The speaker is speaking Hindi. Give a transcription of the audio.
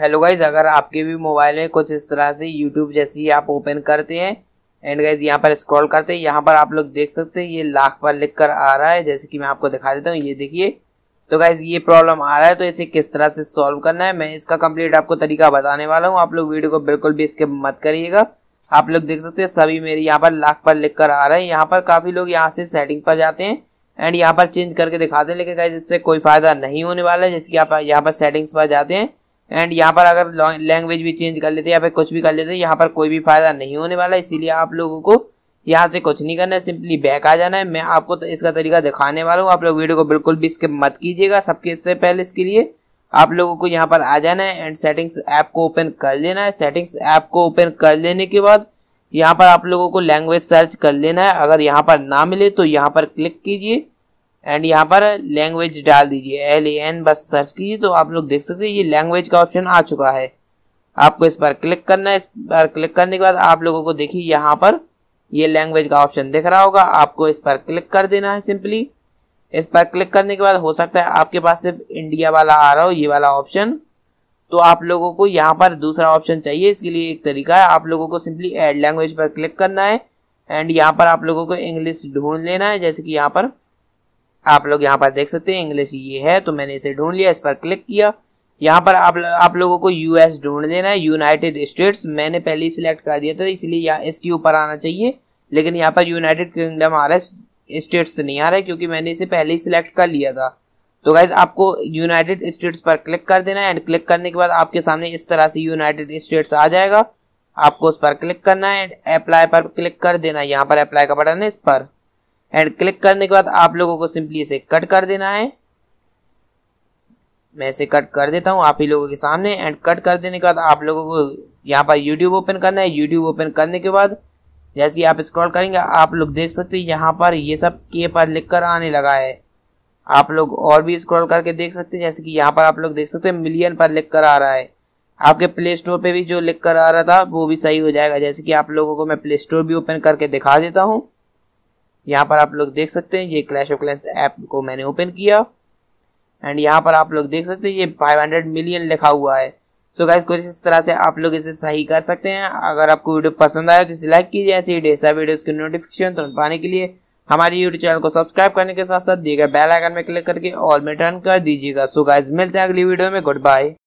हेलो गाइज अगर आपके भी मोबाइल में कुछ इस तरह से यूट्यूब जैसी आप ओपन करते हैं एंड गाइज यहाँ पर स्क्रॉल करते हैं यहाँ पर आप लोग देख सकते हैं ये लाख पर लिख कर आ रहा है जैसे कि मैं आपको दिखा देता हूँ ये देखिए तो गाइज ये प्रॉब्लम आ रहा है तो इसे किस तरह से सॉल्व करना है मैं इसका कंप्लीट आपको तरीका बताने वाला हूँ आप लोग वीडियो को बिल्कुल भी इसके मत करिएगा आप लोग देख सकते हैं सभी मेरे यहाँ पर लाख पर लिख कर आ रहे हैं यहाँ पर काफ़ी लोग यहाँ से सेटिंग पर जाते हैं एंड यहाँ पर चेंज करके दिखाते हैं लेकिन गाइज इससे कोई फायदा नहीं होने वाला है जैसे कि आप यहाँ पर सेटिंग्स पर जाते हैं एंड यहाँ पर अगर लैंग्वेज भी चेंज कर लेते या फिर कुछ भी कर लेते यहाँ पर कोई भी फायदा नहीं होने वाला इसीलिए आप लोगों को यहाँ से कुछ नहीं करना है सिंपली बैक आ जाना है मैं आपको तो इसका तरीका दिखाने वाला हूँ आप लोग वीडियो को बिल्कुल भी स्किप मत कीजिएगा सबके इससे पहले इसके लिए आप लोगों को यहाँ पर आ जाना है एंड सेटिंग्स ऐप को ओपन कर लेना है सेटिंग्स ऐप को ओपन कर लेने के बाद यहाँ पर आप लोगों को लैंग्वेज सर्च कर लेना है अगर यहाँ पर ना मिले तो यहाँ पर क्लिक कीजिए एंड यहाँ पर लैंग्वेज डाल दीजिए एल ए एन बस सर्च कीजिए तो आप लोग देख सकते हैं ये लैंग्वेज का ऑप्शन आ चुका है आपको इस पर क्लिक करना है इस पर क्लिक करने के बाद आप लोगों को देखिए यहाँ पर ये लैंग्वेज का ऑप्शन दिख रहा होगा आपको इस पर क्लिक कर देना है सिंपली इस पर क्लिक करने के बाद हो सकता है आपके पास सिर्फ इंडिया वाला आ रहा हो ये वाला ऑप्शन तो आप लोगों को यहाँ पर दूसरा ऑप्शन चाहिए इसके लिए एक तरीका है आप लोगों को सिंपली एड लैंग्वेज पर क्लिक करना है एंड यहाँ पर आप लोगों को इंग्लिश ढूंढ लेना है जैसे कि यहाँ पर आप लोग यहाँ पर देख सकते हैं इंग्लिश ये है तो मैंने इसे ढूंढ लिया इस पर क्लिक किया यहाँ पर आप आप लोगों को यूएस ढूंढ लेना है यूनाइटेड स्टेट्स मैंने पहले ही सिलेक्ट कर दिया था इसलिए यहाँ इसके ऊपर आना चाहिए लेकिन यहाँ पर यूनाइटेड किंगडम आ रहा है स्टेट्स नहीं आ रहा है क्योंकि मैंने इसे पहले ही सिलेक्ट कर लिया था तो गाइज आपको यूनाइटेड स्टेट्स पर क्लिक कर देना है एंड क्लिक करने के बाद आपके सामने इस तरह से यूनाइटेड स्टेट्स आ जाएगा आपको उस पर क्लिक करना है एंड अप्लाई पर क्लिक कर देना है यहाँ पर अप्लाई का बटन है इस पर एंड क्लिक करने के बाद आप लोगों को सिंपली इसे कट कर देना है मैं इसे कट कर देता हूं आप ही लोगों के सामने एंड कट कर देने के बाद आप लोगों को यहाँ पर यूट्यूब ओपन करना है यूट्यूब ओपन करने के बाद जैसे ही आप स्क्रॉल करेंगे आप लोग देख सकते हैं यहाँ पर ये सब के पर लिख कर आने लगा है आप लोग और भी स्क्रॉल करके देख सकते हैं जैसे कि यहाँ पर आप लोग देख सकते हैं मिलियन पर लिख कर आ रहा है आपके प्ले स्टोर पर भी जो लिख कर आ रहा था वो भी सही हो जाएगा जैसे कि आप लोगों को मैं प्ले स्टोर भी ओपन करके दिखा देता हूँ यहाँ पर आप लोग देख सकते हैं ये क्लैश ऑफ क्लैंस ऐप को मैंने ओपन किया एंड यहाँ पर आप लोग देख सकते हैं ये 500 मिलियन लिखा हुआ है सो गाइज कुछ इस तरह से आप लोग इसे सही कर सकते हैं अगर आपको वीडियो पसंद आया तो इसे लाइक कीजिए ऐसे ही डेसा वीडियोस की नोटिफिकेशन तुरंत पाने के लिए हमारे यूट्यूब चैनल को सब्सक्राइब करने के साथ साथ दिए गए बेल आइकन में क्लिक करके ऑल में टर्न कर दीजिएगा सो गाइज मिलते हैं अगली वीडियो में गुड बाय